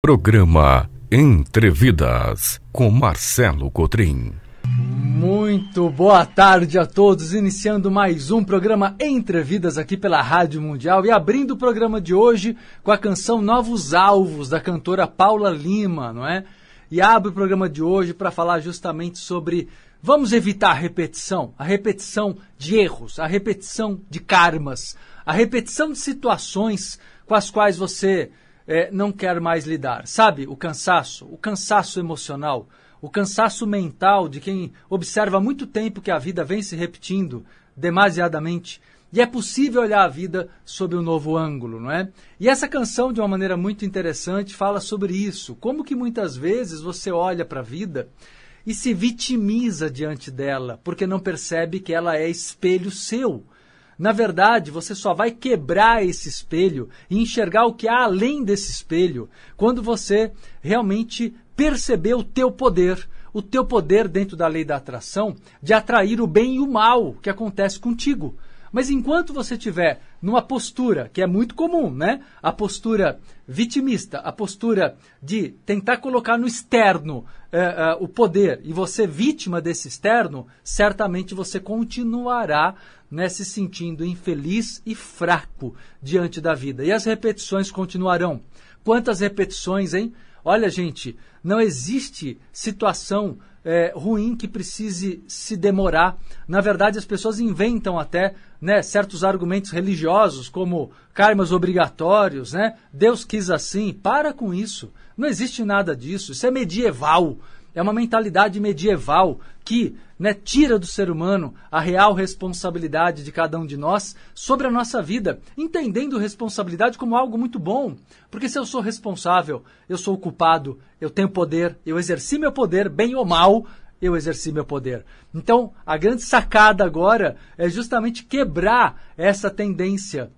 Programa Entrevidas com Marcelo Cotrim. Muito boa tarde a todos, iniciando mais um programa Entrevidas aqui pela Rádio Mundial e abrindo o programa de hoje com a canção Novos Alvos da cantora Paula Lima, não é? E abre o programa de hoje para falar justamente sobre vamos evitar a repetição, a repetição de erros, a repetição de karmas, a repetição de situações com as quais você é, não quer mais lidar. Sabe o cansaço, o cansaço emocional, o cansaço mental de quem observa há muito tempo que a vida vem se repetindo demasiadamente. E é possível olhar a vida sob um novo ângulo, não é? E essa canção, de uma maneira muito interessante, fala sobre isso. Como que muitas vezes você olha para a vida e se vitimiza diante dela, porque não percebe que ela é espelho seu na verdade, você só vai quebrar esse espelho e enxergar o que há além desse espelho quando você realmente perceber o teu poder, o teu poder dentro da lei da atração de atrair o bem e o mal que acontece contigo. Mas enquanto você tiver numa postura que é muito comum, né? A postura vitimista, a postura de tentar colocar no externo eh, eh, o poder e você vítima desse externo, certamente você continuará né, se sentindo infeliz e fraco diante da vida. E as repetições continuarão. Quantas repetições, hein? Olha, gente, não existe situação é, ruim que precise se demorar. Na verdade, as pessoas inventam até né, certos argumentos religiosos como karmas obrigatórios, né? Deus quis assim. Para com isso. Não existe nada disso. Isso é medieval. É uma mentalidade medieval que né, tira do ser humano a real responsabilidade de cada um de nós sobre a nossa vida, entendendo responsabilidade como algo muito bom. Porque se eu sou responsável, eu sou o culpado, eu tenho poder, eu exerci meu poder, bem ou mal, eu exerci meu poder. Então, a grande sacada agora é justamente quebrar essa tendência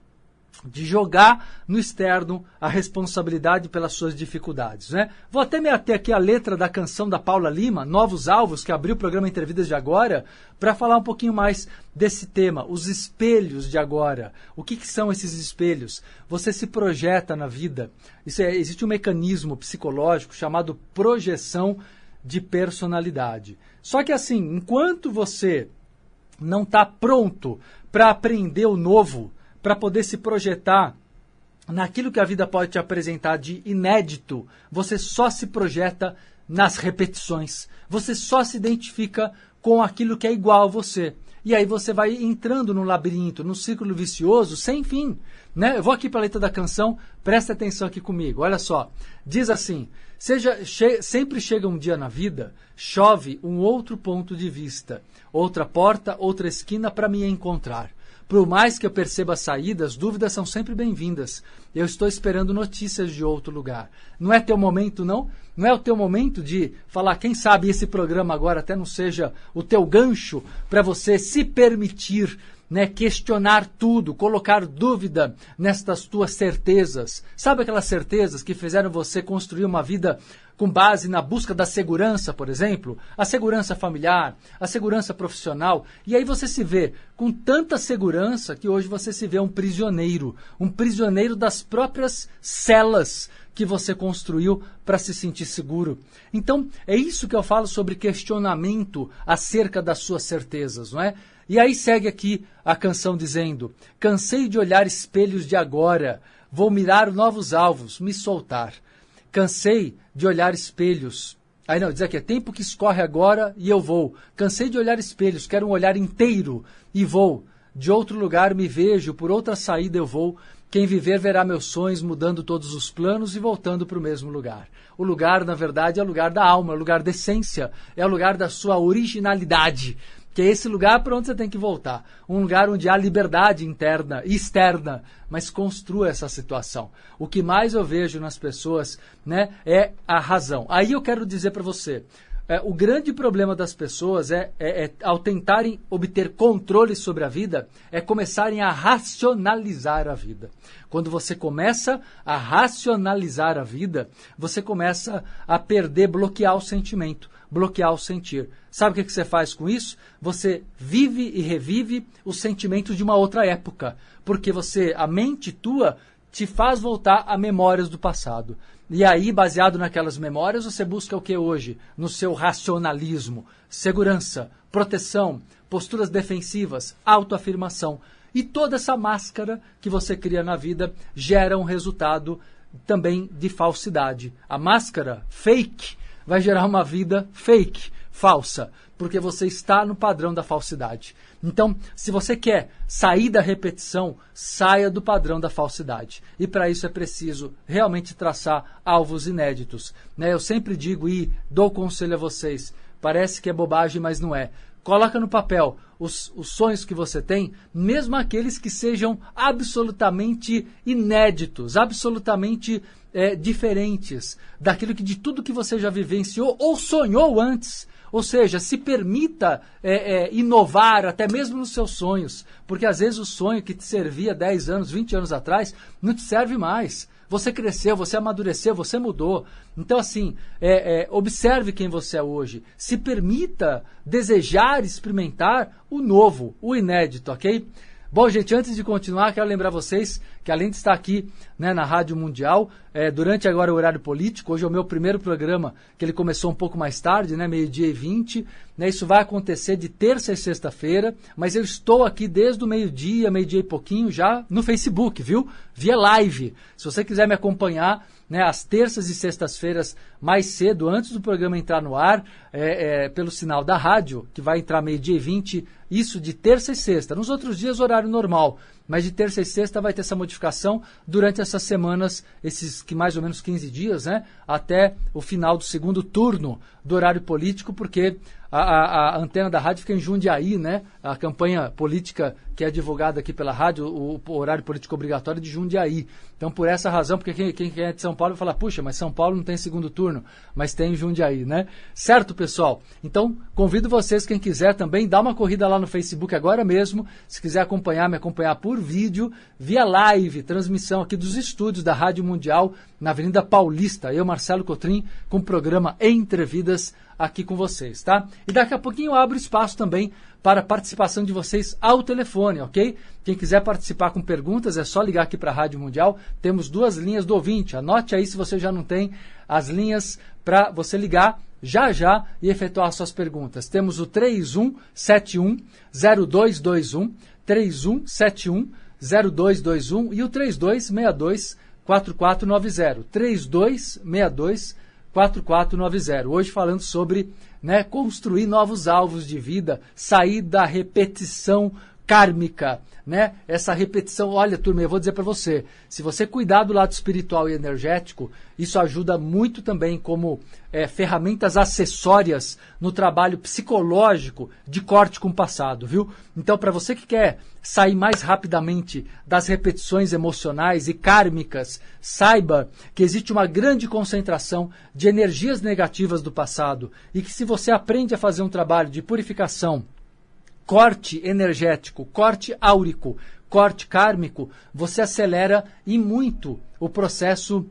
de jogar no externo a responsabilidade pelas suas dificuldades. Né? Vou até me ater aqui à letra da canção da Paula Lima, Novos Alvos, que abriu o programa Entrevistas de Agora, para falar um pouquinho mais desse tema, os espelhos de agora. O que, que são esses espelhos? Você se projeta na vida. É, existe um mecanismo psicológico chamado projeção de personalidade. Só que assim, enquanto você não está pronto para aprender o novo, para poder se projetar naquilo que a vida pode te apresentar de inédito, você só se projeta nas repetições. Você só se identifica com aquilo que é igual a você. E aí você vai entrando no labirinto, num círculo vicioso sem fim. Né? Eu vou aqui para a letra da canção, presta atenção aqui comigo, olha só. Diz assim: seja, che sempre chega um dia na vida, chove um outro ponto de vista, outra porta, outra esquina para me encontrar. Por mais que eu perceba saídas, dúvidas são sempre bem-vindas. Eu estou esperando notícias de outro lugar. Não é teu momento, não? Não é o teu momento de falar, quem sabe esse programa agora até não seja o teu gancho para você se permitir né, questionar tudo, colocar dúvida nestas tuas certezas. Sabe aquelas certezas que fizeram você construir uma vida com base na busca da segurança, por exemplo, a segurança familiar, a segurança profissional, e aí você se vê com tanta segurança que hoje você se vê um prisioneiro, um prisioneiro das próprias celas que você construiu para se sentir seguro. Então, é isso que eu falo sobre questionamento acerca das suas certezas, não é? E aí segue aqui a canção dizendo: Cansei de olhar espelhos de agora, vou mirar novos alvos, me soltar. Cansei de olhar espelhos. Aí não, diz aqui: é tempo que escorre agora e eu vou. Cansei de olhar espelhos, quero um olhar inteiro e vou. De outro lugar me vejo, por outra saída eu vou. Quem viver verá meus sonhos mudando todos os planos e voltando para o mesmo lugar. O lugar, na verdade, é o lugar da alma, é o lugar da essência, é o lugar da sua originalidade que é esse lugar para onde você tem que voltar. Um lugar onde há liberdade interna e externa, mas construa essa situação. O que mais eu vejo nas pessoas né, é a razão. Aí eu quero dizer para você, é, o grande problema das pessoas é, é, é, ao tentarem obter controle sobre a vida, é começarem a racionalizar a vida. Quando você começa a racionalizar a vida, você começa a perder, bloquear o sentimento bloquear o sentir. Sabe o que, você faz com isso? Você vive e revive os sentimentos de uma outra época, porque você, a mente tua, te faz voltar a memórias do passado. E aí, baseado naquelas memórias, você busca o que hoje? No seu racionalismo, segurança, proteção, posturas defensivas, autoafirmação. E toda essa máscara que você cria na vida gera um resultado também de falsidade. A máscara fake vai gerar uma vida fake, falsa, porque você está no padrão da falsidade. Então, se você quer sair da repetição, saia do padrão da falsidade. E para isso é preciso realmente traçar alvos inéditos. Né? Eu sempre digo e dou conselho a vocês: parece que é bobagem, mas não é. Coloca no papel os, os, sonhos que você tem, mesmo aqueles que sejam absolutamente inéditos, absolutamente é, diferentes daquilo que de tudo que você já vivenciou ou sonhou antes. Ou seja, se permita é, é, inovar até mesmo nos seus sonhos, porque às vezes o sonho que te servia 10 anos, 20 anos atrás, não te serve mais. Você cresceu, você amadureceu, você mudou. Então, assim, é, é, observe quem você é hoje. Se permita desejar experimentar o novo, o inédito, ok? Bom, gente, antes de continuar, quero lembrar vocês que além de estar aqui né, na Rádio Mundial, é, durante agora o horário político, hoje é o meu primeiro programa, que ele começou um pouco mais tarde, né, meio-dia e vinte. Né, isso vai acontecer de terça e sexta-feira, mas eu estou aqui desde o meio-dia, meio-dia e pouquinho, já no Facebook, viu? Via live. Se você quiser me acompanhar, né, às terças e sextas-feiras, mais cedo, antes do programa entrar no ar, é, é, pelo sinal da rádio, que vai entrar meio-dia e vinte, isso de terça e sexta. Nos outros dias, horário normal. Mas de terça e sexta vai ter essa modificação durante essas semanas, esses que mais ou menos 15 dias, né? Até o final do segundo turno do horário político, porque a, a, a, antena da rádio fica em Jundiaí, né? A campanha política que é divulgada aqui pela rádio, o, o horário político obrigatório é de Jundiaí. Então, por essa razão, porque quem, quem é de São Paulo fala, puxa, mas São Paulo não tem segundo turno, mas tem Jundiaí, né? Certo, pessoal? Então, convido vocês, quem quiser também, dá uma corrida lá no Facebook agora mesmo. Se quiser acompanhar, me acompanhar por vídeo, via live, transmissão aqui dos estúdios da Rádio Mundial, na Avenida Paulista. Eu, Marcelo Cotrim, com o programa Entrevidas aqui com vocês, tá? E daqui a pouquinho eu abro espaço também para participação de vocês ao telefone, ok? Quem quiser participar com perguntas é só ligar aqui para a Rádio Mundial. Temos duas linhas do ouvinte. Anote aí se você já não tem as linhas para você ligar já já e efetuar suas perguntas. Temos o 3171 0221, 3171 0221 e o 3262 4490. 3262 4490. Hoje falando sobre né, construir novos alvos de vida, sair da repetição kármica, né? Essa repetição, olha, turma, eu vou dizer para você, se você cuidar do lado espiritual e energético, isso ajuda muito também como é, ferramentas acessórias no trabalho psicológico de corte com o passado, viu? Então, para você que quer sair mais rapidamente das repetições emocionais e kármicas, saiba que existe uma grande concentração de energias negativas do passado e que se você aprende a fazer um trabalho de purificação corte energético, corte áurico, corte kármico, você acelera e muito o processo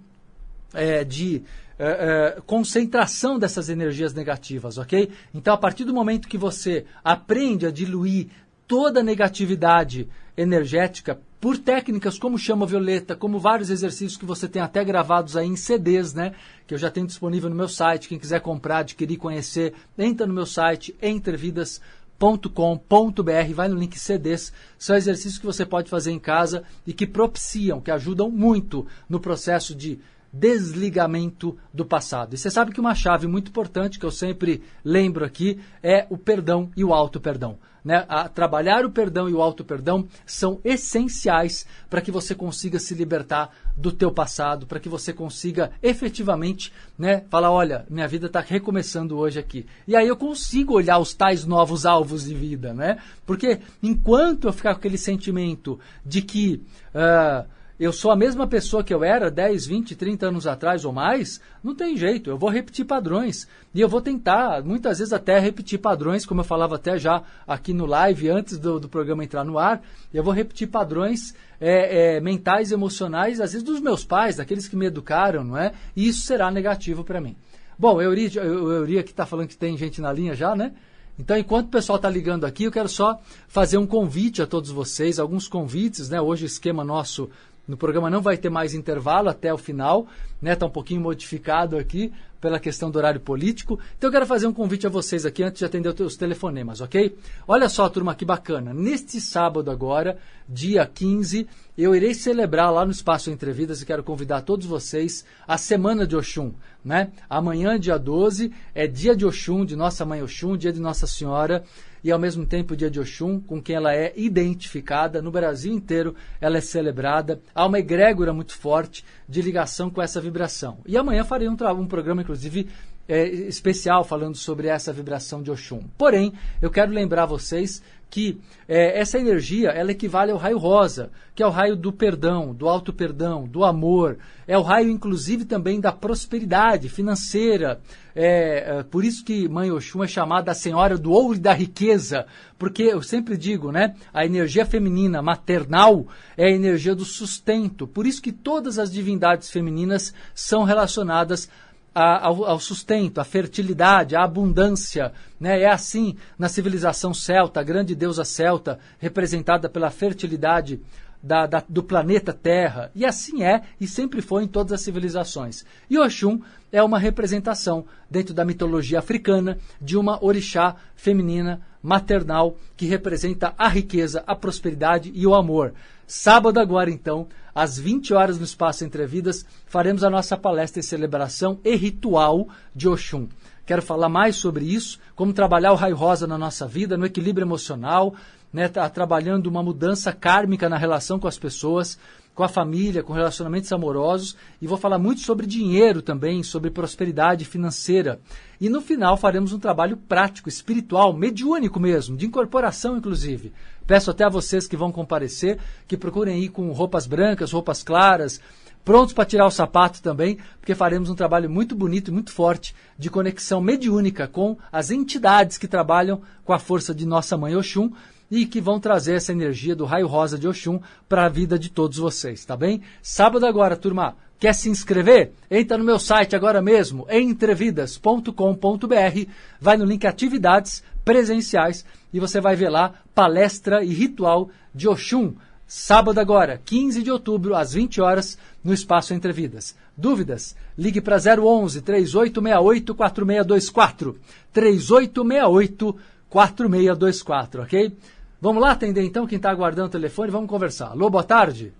é, de é, é, concentração dessas energias negativas, ok? Então, a partir do momento que você aprende a diluir toda a negatividade energética por técnicas como chama violeta, como vários exercícios que você tem até gravados aí em CDs, né? Que eu já tenho disponível no meu site. Quem quiser comprar, adquirir, conhecer, entra no meu site entrevidas.com www.cdcast.com.br. Vai no link CDs. São exercícios que você pode fazer em casa e que propiciam, que ajudam muito no processo de desligamento do passado. E você sabe que uma chave muito importante que eu sempre lembro aqui é o perdão e o auto perdão. Né? A, trabalhar o perdão e o auto perdão são essenciais para que você consiga se libertar do teu passado, para que você consiga efetivamente, né, falar, olha, minha vida está recomeçando hoje aqui. E aí eu consigo olhar os tais novos alvos de vida, né? Porque enquanto eu ficar com aquele sentimento de que uh, eu sou a mesma pessoa que eu era 10, 20, 30 anos atrás ou mais, não tem jeito, eu vou repetir padrões. E eu vou tentar, muitas vezes até repetir padrões, como eu falava até já aqui no live, antes do, do programa entrar no ar, eu vou repetir padrões é, é, mentais, emocionais, às vezes dos meus pais, daqueles que me educaram, não é? E isso será negativo para mim. Bom, eu Euria que está falando que tem gente na linha já, né? Então, enquanto o pessoal está ligando aqui, eu quero só fazer um convite a todos vocês, alguns convites, né? Hoje o esquema nosso no programa não vai ter mais intervalo até o final, né? Tá um pouquinho modificado aqui pela questão do horário político. Então eu quero fazer um convite a vocês aqui antes de atender os telefonemas, ok? Olha só, turma, que bacana. Neste sábado agora, dia 15, eu irei celebrar lá no Espaço Entrevidas e quero convidar todos vocês a Semana de Oxum, né? Amanhã, dia 12, é dia de Oxum, de Nossa Mãe Oxum, dia de Nossa Senhora e ao mesmo tempo o dia de Oxum, com quem ela é identificada. No Brasil inteiro ela é celebrada. Há uma egrégora muito forte de ligação com essa vibração. E amanhã farei um, um programa, inclusive, é, especial falando sobre essa vibração de Oxum. Porém, eu quero lembrar vocês que é, essa energia ela equivale ao raio rosa, que é o raio do perdão, do alto perdão, do amor, é o raio inclusive também da prosperidade financeira. É, é, por isso que Mãe Oxum é chamada a Senhora do Ouro e da Riqueza, porque eu sempre digo, né, a energia feminina maternal é a energia do sustento. Por isso que todas as divindades femininas são relacionadas a, ao, ao, sustento, à fertilidade, à abundância. Né? É assim na civilização celta, a grande deusa celta, representada pela fertilidade da, da, do planeta Terra. E assim é e sempre foi em todas as civilizações. E Oxum é uma representação, dentro da mitologia africana, de uma orixá feminina maternal que representa a riqueza, a prosperidade e o amor. Sábado agora, então, às 20 horas no Espaço Entre Vidas, faremos a nossa palestra em celebração e ritual de Oxum. Quero falar mais sobre isso, como trabalhar o raio rosa na nossa vida, no equilíbrio emocional, né, tá trabalhando uma mudança kármica na relação com as pessoas, com a família, com relacionamentos amorosos e vou falar muito sobre dinheiro também, sobre prosperidade financeira. E no final faremos um trabalho prático, espiritual, mediúnico mesmo, de incorporação inclusive, Peço até a vocês que vão comparecer que procurem ir com roupas brancas, roupas claras, prontos para tirar o sapato também, porque faremos um trabalho muito bonito e muito forte de conexão mediúnica com as entidades que trabalham com a força de Nossa Mãe Oxum e que vão trazer essa energia do raio rosa de Oxum para a vida de todos vocês, tá bem? Sábado agora, turma. Quer se inscrever? Entra no meu site agora mesmo, entrevidas.com.br, vai no link atividades presenciais e você vai ver lá palestra e ritual de Oxum, sábado agora, 15 de outubro, às 20 horas, no Espaço Entre Vidas. Dúvidas? Ligue para 011 3868 4624. 3868 4624, ok? Vamos lá atender então quem está aguardando o telefone, vamos conversar. Alô, boa tarde.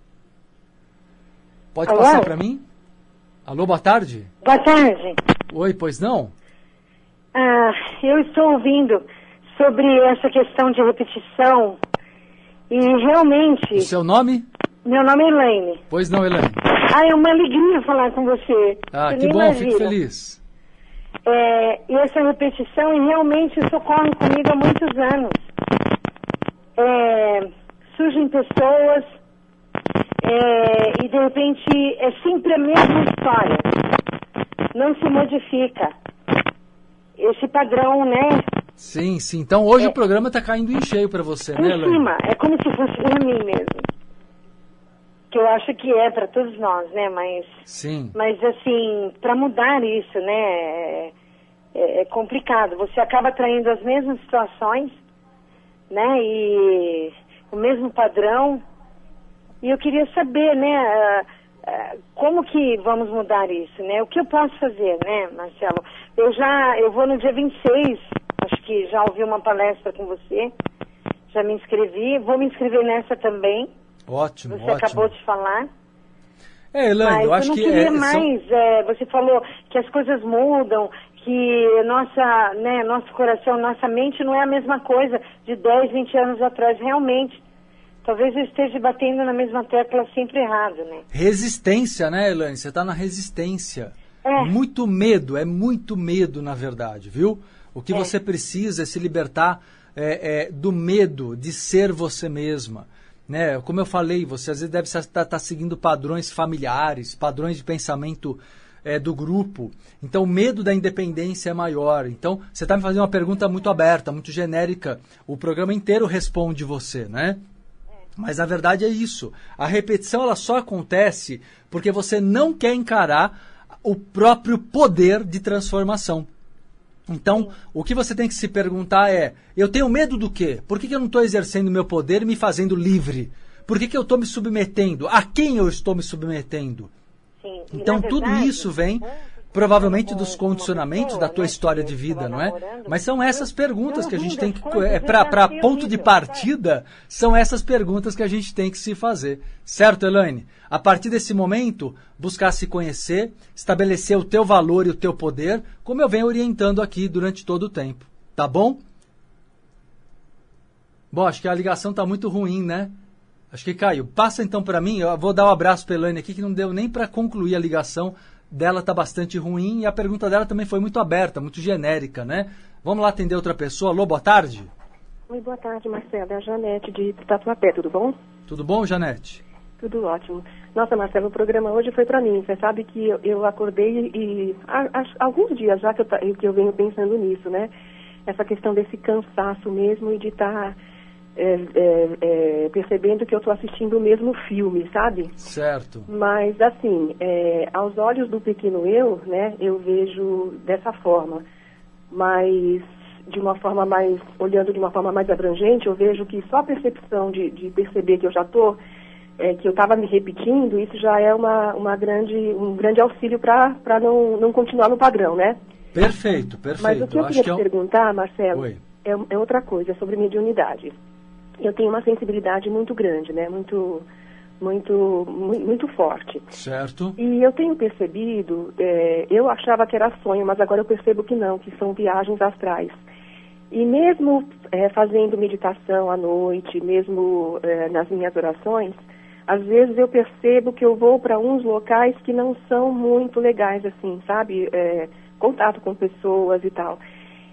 Pode passar para mim? Alô, boa tarde. Boa tarde. Oi, pois não? Ah, eu estou ouvindo sobre essa questão de repetição. E realmente. O seu nome? Meu nome é Elaine. Pois não, Elaine. Ah, é uma alegria falar com você. Ah, você que bom, imagina. fico feliz. É, e essa repetição, e realmente isso ocorre comigo há muitos anos. É, surgem pessoas é, e de repente é sempre a mesma história. Não se modifica. Esse padrão, né? Sim, sim. Então hoje é. o programa está caindo em cheio para você, em né, Em cima, é como se fosse para mim mesmo. Que eu acho que é para todos nós, né? Mas, sim. mas assim, para mudar isso, né? É, é, complicado. Você acaba atraindo as mesmas situações, né? E o mesmo padrão. E eu queria saber, né? como que vamos mudar isso, né? O que eu posso fazer, né, Marcelo? Eu já, eu vou no dia 26 Acho que já ouvi uma palestra com você, já me inscrevi, vou me inscrever nessa também. Ótimo, Você ótimo. acabou de falar. É, Elaine, Mas eu acho eu não que queria é, mais. São... É, você falou que as coisas mudam, que nossa, né, nosso coração, nossa mente não é a mesma coisa de 10, 20 anos atrás, realmente. Talvez eu esteja batendo na mesma tecla sempre errado, né? Resistência, né, Elaine? Você está na resistência. É. Muito medo, é muito medo, na verdade, viu? O que é. você precisa é se libertar é, é, do medo de ser você mesma. Né? Como eu falei, você às vezes deve estar tá, tá seguindo padrões familiares, padrões de pensamento é, do grupo. Então, o medo da independência é maior. Então, você está me fazendo uma pergunta muito aberta, muito genérica. O programa inteiro responde você, né? É. Mas a verdade é isso. A repetição ela só acontece porque você não quer encarar o próprio poder de transformação. Então, o que você tem que se perguntar é: eu tenho medo do quê? Por que, que eu não estou exercendo meu poder e me fazendo livre? Por que, que eu estou me submetendo? A quem eu estou me submetendo? Sim, então, verdade, tudo isso vem né? provavelmente dos condicionamentos da tua história de vida, não é? Mas são essas perguntas que a gente tem que é, para ponto de partida, são essas perguntas que a gente tem que se fazer, certo, Elaine? A partir desse momento, buscar se conhecer, estabelecer o teu valor e o teu poder, como eu venho orientando aqui durante todo o tempo, tá bom? Bom, acho que a ligação tá muito ruim, né? Acho que caiu. Passa então para mim, eu vou dar um abraço para Elaine aqui que não deu nem para concluir a ligação dela está bastante ruim e a pergunta dela também foi muito aberta, muito genérica, né? Vamos lá atender outra pessoa. Alô, boa tarde. Oi, boa tarde, Marcela. É a Janete de Tatuapé, tudo bom? Tudo bom, Janete? Tudo ótimo. Nossa, Marcela, o programa hoje foi para mim. Você sabe que eu, eu acordei e há, há, alguns dias já que eu, que eu venho pensando nisso, né? Essa questão desse cansaço mesmo e de estar... Tá é, é, é, percebendo que eu estou assistindo o mesmo filme, sabe? Certo. Mas, assim, é, aos olhos do pequeno eu, né, eu vejo dessa forma. Mas, de uma forma mais, olhando de uma forma mais abrangente, eu vejo que só a percepção de, de perceber que eu já estou, é, que eu estava me repetindo, isso já é uma, uma grande, um grande auxílio para não, não continuar no padrão, né? Perfeito, perfeito. Mas o que eu, queria é te que eu... perguntar, Marcelo, é outra coisa, sobre mediunidade eu tenho uma sensibilidade muito grande, né? Muito muito muito forte. Certo. E eu tenho percebido, é, eu achava que era sonho, mas agora eu percebo que não, que são viagens astrais. E mesmo é, fazendo meditação à noite, mesmo é, nas minhas orações, às vezes eu percebo que eu vou para uns locais que não são muito legais, assim, sabe? contato com pessoas e tal.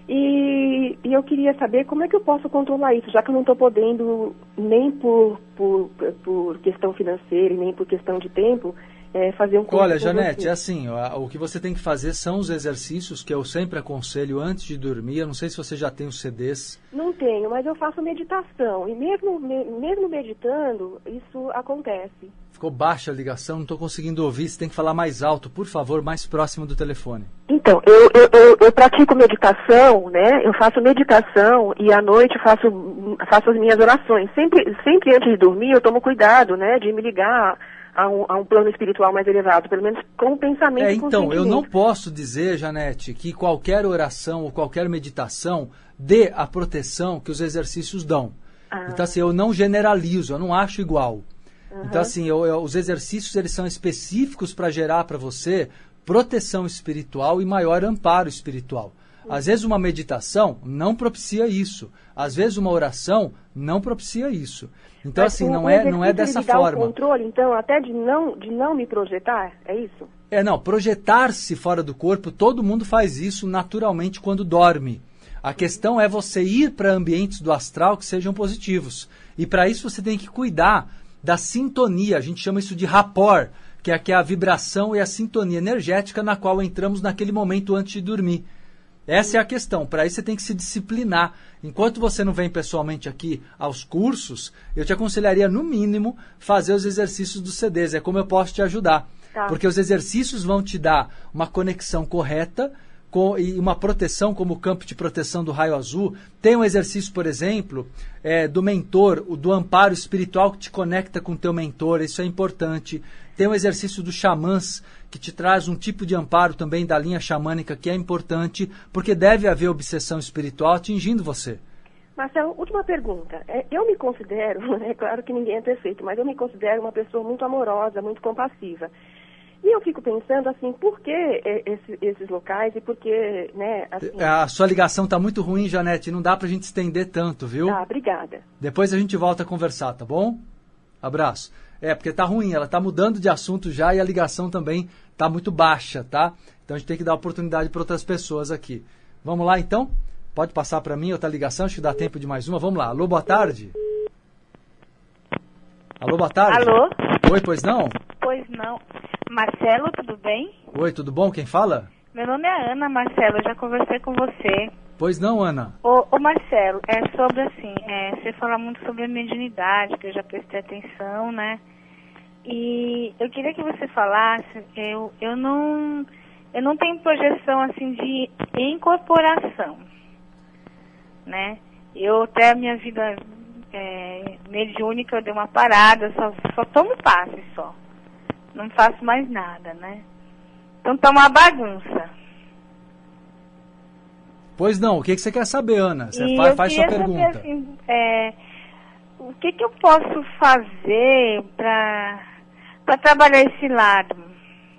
E, e, eu queria saber como é que eu posso controlar isso, já que eu não estou podendo, nem por, por, por, questão financeira, nem por questão de tempo, é, fazer um curso. Olha, Janete, é assim, o, o que você tem que fazer são os exercícios que eu sempre aconselho antes de dormir. Eu não sei se você já tem os CDs. Não tenho, mas eu faço meditação. E mesmo, me, mesmo meditando, isso acontece. Ficou baixa a ligação, não estou conseguindo ouvir. Você tem que falar mais alto, por favor, mais próximo do telefone. Então, eu, eu, eu, eu pratico meditação, né? Eu faço meditação e à noite faço, faço as minhas orações. Sempre, sempre antes de dormir eu tomo cuidado, né? De me ligar a um, a um plano espiritual mais elevado, pelo menos com o pensamento. É, então, eu não posso dizer, Janete, que qualquer oração ou qualquer meditação dê a proteção que os exercícios dão. Ah. Então, assim, eu não generalizo, eu não acho igual. Uhum. Então, assim, eu, eu, os exercícios eles são específicos para gerar para você proteção espiritual e maior amparo espiritual. Às vezes uma meditação não propicia isso. Às vezes uma oração não propicia isso. Então Mas, assim, é, não é não é dessa forma. Um controle, então, até de não de não me projetar, é isso? É, não, projetar-se fora do corpo, todo mundo faz isso naturalmente quando dorme. A questão é você ir para ambientes do astral que sejam positivos. E para isso você tem que cuidar da sintonia. A gente chama isso de rapport, que é, que é a vibração e a sintonia energética na qual entramos naquele momento antes de dormir. Essa é a questão. Para isso você tem que se disciplinar. Enquanto você não vem pessoalmente aqui aos cursos, eu te aconselharia, no mínimo, fazer os exercícios dos CDs. É como eu posso te ajudar. Tá. Porque os exercícios vão te dar uma conexão correta com, e uma proteção como o campo de proteção do raio azul. Tem um exercício, por exemplo, é, do mentor, o do amparo espiritual que te conecta com teu mentor, isso é importante. Tem um exercício dos xamãs, que te traz um tipo de amparo também da linha xamânica que é importante, porque deve haver obsessão espiritual atingindo você. Marcelo, última pergunta. É, eu me considero, é claro que ninguém é perfeito, mas eu me considero uma pessoa muito amorosa, muito compassiva. E eu fico pensando assim, por que é, esse, esses locais e por que, né? Assim... É, a sua ligação está muito ruim, Janete, não dá para a gente estender tanto, viu? Tá, obrigada. Depois a gente volta a conversar, tá bom? Abraço. É, porque tá ruim, ela tá mudando de assunto já e a ligação também tá muito baixa, tá? Então a gente tem que dar oportunidade para outras pessoas aqui. Vamos lá então? Pode passar para mim outra ligação, acho que dá tempo de mais uma. Vamos lá. Alô, boa tarde. Alô, boa tarde. Alô? Oi, pois não? Pois não. Marcelo, tudo bem? Oi, tudo bom? Quem fala? Meu nome é Ana, Marcelo, eu já conversei com você. Pois não, Ana? Ô, ô Marcelo, é sobre assim, é, você fala muito sobre a mediunidade, que eu já prestei atenção, né? E eu queria que você falasse, eu, eu não eu não tenho projeção assim de incorporação, né? Eu até a minha vida é, mediúnica eu dei uma parada, só, só tomo passe só não faço mais nada, né? Então tá uma bagunça. Pois não, o que, que você quer saber, Ana? Você faz, faz sua pergunta. assim, é, o que, que eu posso fazer para trabalhar esse lado?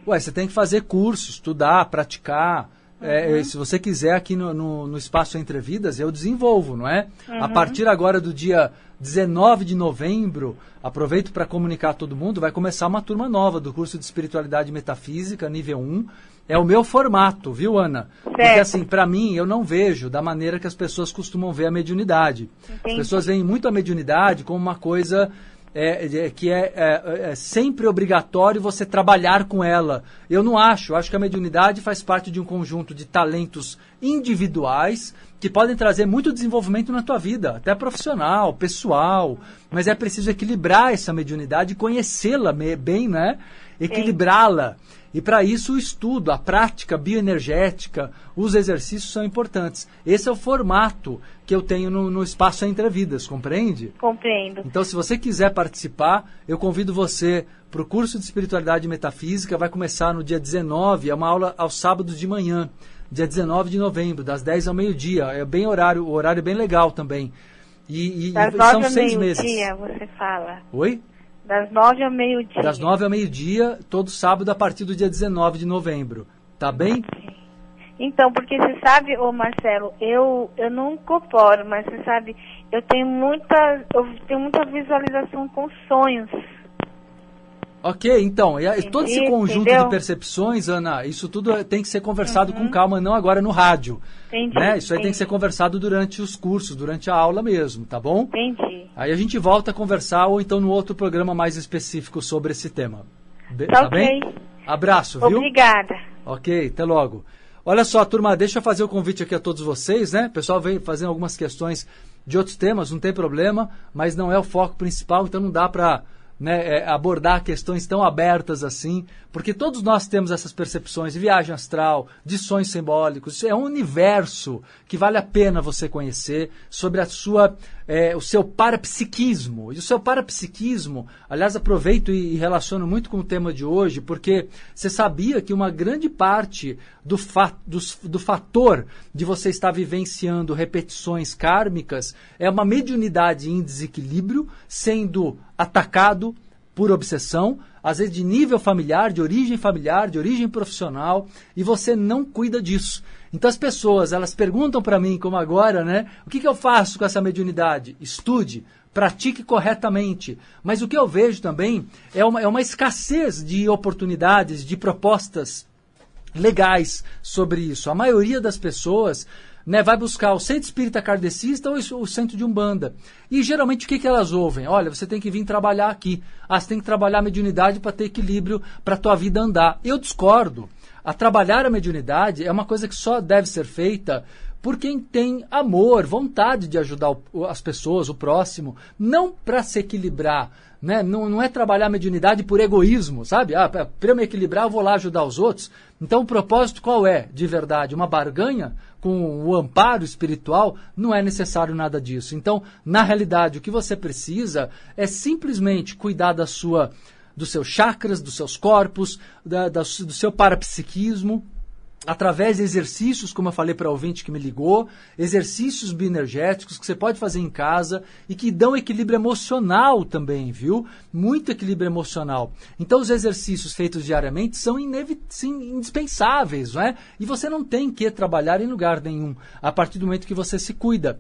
Ué, você tem que fazer curso, estudar, praticar. É, se você quiser aqui no, no, no, Espaço Entre Vidas, eu desenvolvo, não é? Uhum. A partir agora do dia 19 de novembro, aproveito para comunicar a todo mundo, vai começar uma turma nova do curso de Espiritualidade Metafísica, nível 1. É o meu formato, viu, Ana? Certo. Porque assim, para mim, eu não vejo da maneira que as pessoas costumam ver a mediunidade. Entendi. As pessoas veem muito a mediunidade como uma coisa é, é, que é, é, é, sempre obrigatório você trabalhar com ela. Eu não acho, acho que a mediunidade faz parte de um conjunto de talentos individuais que podem trazer muito desenvolvimento na tua vida, até profissional, pessoal, mas é preciso equilibrar essa mediunidade, conhecê-la bem, né? Equilibrá-la. E para isso o estudo, a prática bioenergética, os exercícios são importantes. Esse é o formato que eu tenho no, no Espaço Entre Vidas, compreende? Compreendo. Então, se você quiser participar, eu convido você para o curso de Espiritualidade e Metafísica, vai começar no dia 19, é uma aula aos sábados de manhã dia 19 de novembro, das 10 ao meio-dia. É bem horário, o horário é bem legal também. E, e, das e são seis meses. Dia, você fala. Oi? Das nove ao meio-dia. Das nove ao meio-dia, todo sábado a partir do dia 19 de novembro. Tá bem? Então, porque você sabe, ô Marcelo, eu, eu não incorporo, mas você sabe, eu tenho muita, eu tenho muita visualização com sonhos. Ok, então, e todo esse conjunto Entendeu? de percepções, Ana, isso tudo é- tem que ser conversado uhum. com calma, não agora no rádio. Entendi, né? Isso aí entendi. tem que ser conversado durante os cursos, durante a aula mesmo, tá bom? Entendi. Aí a gente volta a conversar ou então no outro programa mais específico sobre esse tema. Be tá, tá okay. bem? Abraço, viu? Obrigada. Ok, até logo. Olha só, turma, deixa eu fazer o convite aqui a todos vocês, né? O pessoal vem fazendo algumas questões de outros temas, não tem problema, mas não é o foco principal, então não dá para né, é, abordar questões tão abertas assim, porque todos nós temos essas percepções de viagem astral, de sonhos simbólicos. Isso é um universo que vale a pena você conhecer sobre a sua é, o seu parapsiquismo. E o seu parapsiquismo, aliás, aproveito e relaciono muito com o tema de hoje, porque você sabia que uma grande parte do, fa do do fator de você estar vivenciando repetições kármicas é uma mediunidade em desequilíbrio, sendo atacado por obsessão, às vezes de nível familiar, de origem familiar, de origem profissional, e você não cuida disso. Então as pessoas, elas perguntam para mim, como agora, né? O que, que eu faço com essa mediunidade? Estude, pratique corretamente. Mas o que eu vejo também é uma, é uma escassez de oportunidades, de propostas legais sobre isso. A maioria das pessoas né, vai buscar o centro espírita kardecista ou o centro de umbanda. E geralmente o que, que elas ouvem? Olha, você tem que vir trabalhar aqui. Ah, você tem que trabalhar a mediunidade para ter equilíbrio, para a tua vida andar. Eu discordo. A trabalhar a mediunidade é uma coisa que só deve ser feita por quem tem amor, vontade de ajudar o, as pessoas, o próximo, não para se equilibrar, né? Não, não, é trabalhar a mediunidade por egoísmo, sabe? Ah, para me equilibrar eu vou lá ajudar os outros. Então o propósito qual é, de verdade? Uma barganha com o amparo espiritual? Não é necessário nada disso. Então, na realidade, o que você precisa é simplesmente cuidar da sua dos seus chakras, dos seus corpos, da, da, do seu parapsiquismo, através de exercícios, como eu falei para o ouvinte que me ligou, exercícios bioenergéticos que você pode fazer em casa e que dão equilíbrio emocional também, viu? Muito equilíbrio emocional. Então, os exercícios feitos diariamente são sim, indispensáveis, não é? E você não tem que trabalhar em lugar nenhum a partir do momento que você se cuida.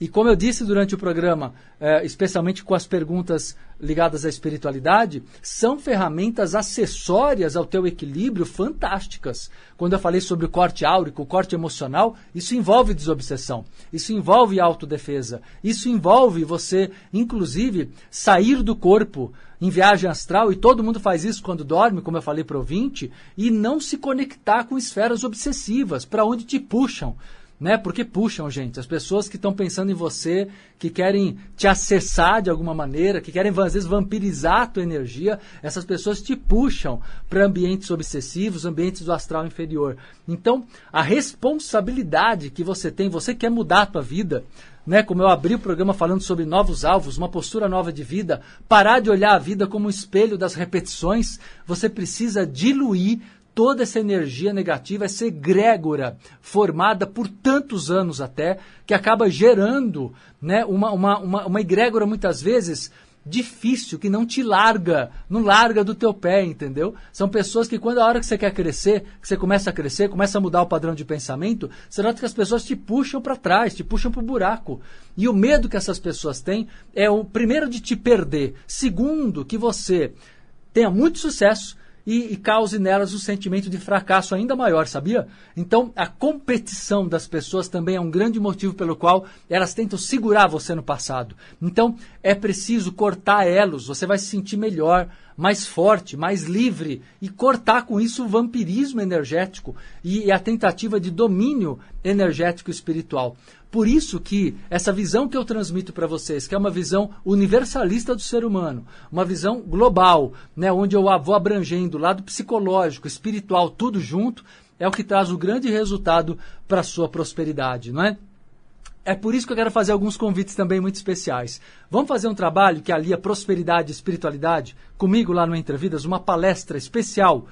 E como eu disse durante o programa, é, especialmente com as perguntas ligadas à espiritualidade, são ferramentas acessórias ao teu equilíbrio fantásticas. Quando eu falei sobre o corte áurico, o corte emocional, isso envolve desobsessão, isso envolve autodefesa, isso envolve você, inclusive, sair do corpo em viagem astral, e todo mundo faz isso quando dorme, como eu falei para o vinte e não se conectar com esferas obsessivas, para onde te puxam né? Porque puxam, gente. As pessoas que estão pensando em você, que querem te acessar de alguma maneira, que querem às vezes vampirizar a tua energia, essas pessoas te puxam para ambientes obsessivos, ambientes do astral inferior. Então, a responsabilidade que você tem, você quer mudar a tua vida, né? Como eu abri o programa falando sobre novos alvos, uma postura nova de vida, parar de olhar a vida como um espelho das repetições, você precisa diluir toda essa energia negativa, essa egrégora formada por tantos anos até, que acaba gerando né, uma, uma, uma, uma egrégora muitas vezes difícil, que não te larga, não larga do teu pé, entendeu? São pessoas que quando a hora que você quer crescer, que você começa a crescer, começa a mudar o padrão de pensamento, você nota que as pessoas te puxam para trás, te puxam para o buraco. E o medo que essas pessoas têm é o primeiro de te perder, segundo que você tenha muito sucesso, e, e cause nelas um sentimento de fracasso ainda maior, sabia? Então, a competição das pessoas também é um grande motivo pelo qual elas tentam segurar você no passado. Então, é preciso cortar elos, você vai se sentir melhor, mais forte, mais livre e cortar com isso o vampirismo energético e a tentativa de domínio energético espiritual. Por isso que essa visão que eu transmito para vocês, que é uma visão universalista do ser humano, uma visão global, né, onde eu vou abrangendo o lado psicológico, espiritual, tudo junto, é o que traz o grande resultado para a sua prosperidade, não é? é por isso que eu quero fazer alguns convites também muito especiais. Vamos fazer um trabalho que alia prosperidade e espiritualidade comigo lá no Entre Vidas, uma palestra especial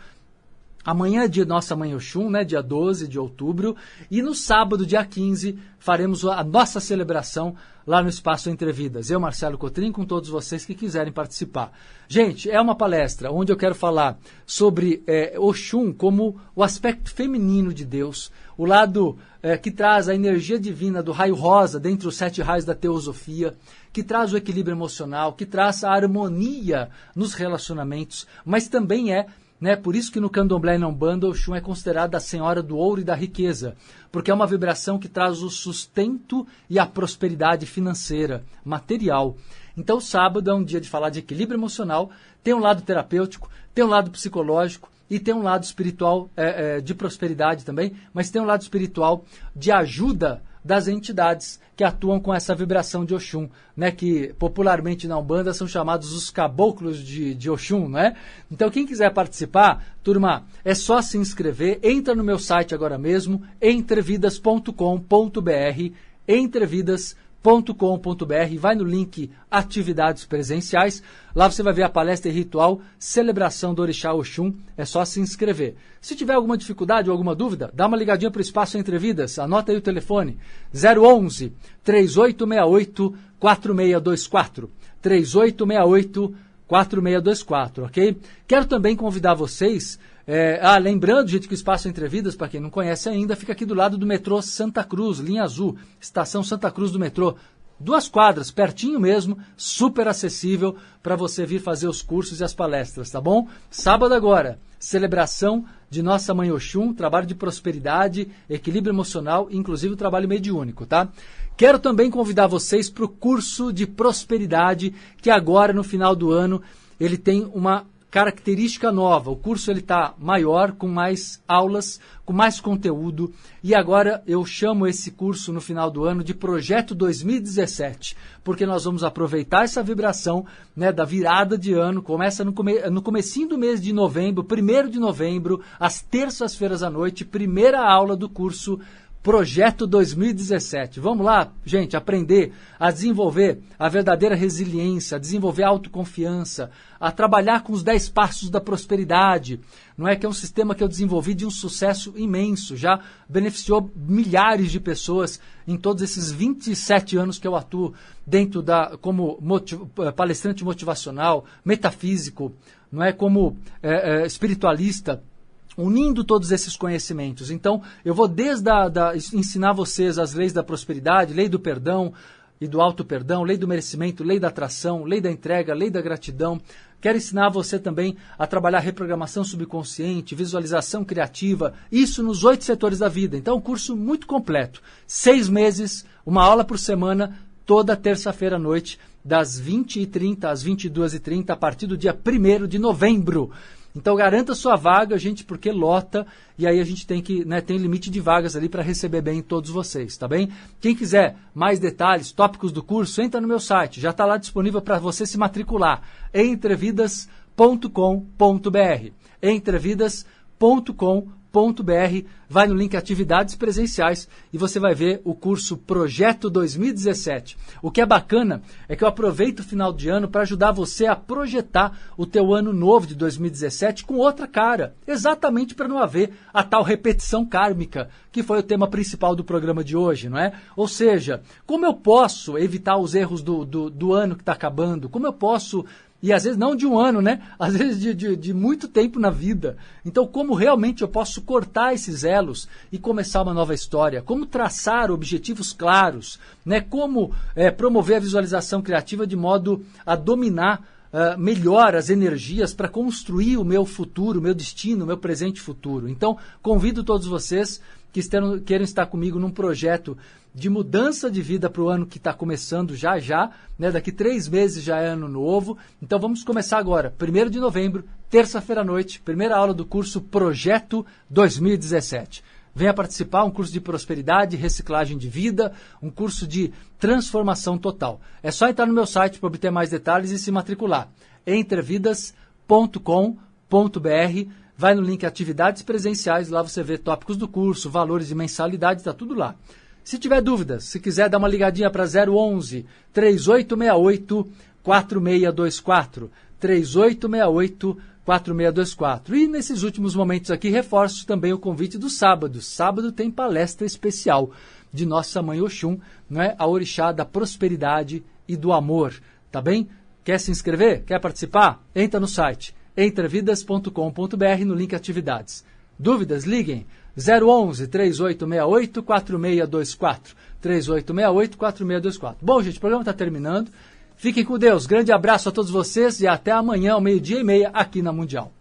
Amanhã é de nossa Mãe Oxum, né, dia 12 de outubro, e no sábado, dia 15, faremos a nossa celebração lá no Espaço Entre Vidas. Eu, Marcelo Cotrim, com todos vocês que quiserem participar. Gente, é uma palestra onde eu quero falar sobre é, Oxum como o aspecto feminino de Deus, o lado é, que traz a energia divina do raio rosa dentre os sete raios da teosofia, que traz o equilíbrio emocional, que traz a harmonia nos relacionamentos, mas também é né? Por isso que no candomblé e na Umbanda, Oxum é considerada a senhora do ouro e da riqueza, porque é uma vibração que traz o sustento e a prosperidade financeira, material. Então, sábado é um dia de falar de equilíbrio emocional, tem um lado terapêutico, tem um lado psicológico, e tem um lado espiritual é, é, de prosperidade também, mas tem um lado espiritual de ajuda das entidades que atuam com essa vibração de Oxum, né? que popularmente na Umbanda são chamados os caboclos de, de Oxum. Né? Então, quem quiser participar, turma, é só se inscrever, entra no meu site agora mesmo, entrevidas.com.br, entrevidas.com.br com.br vai no link Atividades Presenciais, lá você vai ver a palestra e ritual Celebração do Orixá Oxum, é só se inscrever. Se tiver alguma dificuldade ou alguma dúvida, dá uma ligadinha para o Espaço Entre Vidas, anota aí o telefone, 011 3868 4624, 3868 4624, ok? Quero também convidar vocês é, ah, lembrando, gente, que o Espaço Entre Vidas, para quem não conhece ainda, fica aqui do lado do metrô Santa Cruz, linha azul, estação Santa Cruz do metrô. Duas quadras, pertinho mesmo, super acessível para você vir fazer os cursos e as palestras, tá bom? Sábado agora, celebração de Nossa Mãe Oxum, trabalho de prosperidade, equilíbrio emocional, inclusive o trabalho mediúnico, tá? Quero também convidar vocês para o curso de prosperidade, que agora, no final do ano, ele tem uma característica nova. O curso ele está maior, com mais aulas, com mais conteúdo. E agora eu chamo esse curso no final do ano de Projeto 2017, porque nós vamos aproveitar essa vibração né, da virada de ano. Começa no, come no comecinho do mês de novembro, primeiro de novembro, às terças-feiras à noite, primeira aula do curso Projeto 2017. Vamos lá, gente, aprender a desenvolver a verdadeira resiliência, a desenvolver a autoconfiança, a trabalhar com os 10 passos da prosperidade. Não é que é um sistema que eu desenvolvi de um sucesso imenso, já beneficiou milhares de pessoas em todos esses 27 anos que eu atuo dentro da como motiv, eh, palestrante motivacional, metafísico, não é como é, é, espiritualista unindo todos esses conhecimentos. Então, eu vou desde a, da, ensinar vocês as leis da prosperidade, lei do perdão e do alto perdão, lei do merecimento, lei da atração, lei da entrega, lei da gratidão. Quero ensinar você também a trabalhar reprogramação subconsciente, visualização criativa, isso nos oito setores da vida. Então, é um curso muito completo. Seis meses, uma aula por semana, toda terça-feira à noite, das 20h30 às 22h30, a partir do dia 1 de novembro. Então garanta sua vaga, gente, porque lota e aí a gente tem que, né, tem limite de vagas ali para receber bem todos vocês, tá bem? Quem quiser mais detalhes, tópicos do curso, entra no meu site, já está lá disponível para você se matricular, entrevidas.com.br. entrevidas.com.br br Vai no link Atividades Presenciais e você vai ver o curso Projeto 2017. O que é bacana é que eu aproveito o final de ano para ajudar você a projetar o teu ano novo de 2017 com outra cara, exatamente para não haver a tal repetição kármica, que foi o tema principal do programa de hoje, não é? Ou seja, como eu posso evitar os erros do, do, do ano que está acabando? Como eu posso e às vezes não de um ano, né? Às vezes de, de, de, muito tempo na vida. Então, como realmente eu posso cortar esses elos e começar uma nova história? Como traçar objetivos claros? Né? Como é, promover a visualização criativa de modo a dominar uh, melhor as energias para construir o meu futuro, o meu destino, o meu presente futuro? Então, convido todos vocês que estão, queiram estar comigo num projeto de mudança de vida para o ano que está começando já já, né? Daqui três meses já é ano novo. Então vamos começar agora, 1 de novembro, terça-feira à noite, primeira aula do curso Projeto 2017. Venha participar, um curso de prosperidade, reciclagem de vida, um curso de transformação total. É só entrar no meu site para obter mais detalhes e se matricular. Entrevidas.com.br Vai no link Atividades Presenciais, lá você vê tópicos do curso, valores e mensalidades, está tudo lá. Se tiver dúvidas, se quiser dar uma ligadinha para 011 3868 4624 3868 4624. E nesses últimos momentos aqui reforço também o convite do sábado. Sábado tem palestra especial de nossa mãe Oxum, né? A orixá da prosperidade e do amor, tá bem? Quer se inscrever? Quer participar? Entra no site entrevidas.com.br no link Atividades. Dúvidas? Liguem 011 3868 4624. 3868 4624. Bom, gente, o programa está terminando. Fiquem com Deus. Grande abraço a todos vocês e até amanhã, ao meio-dia e meia, aqui na Mundial.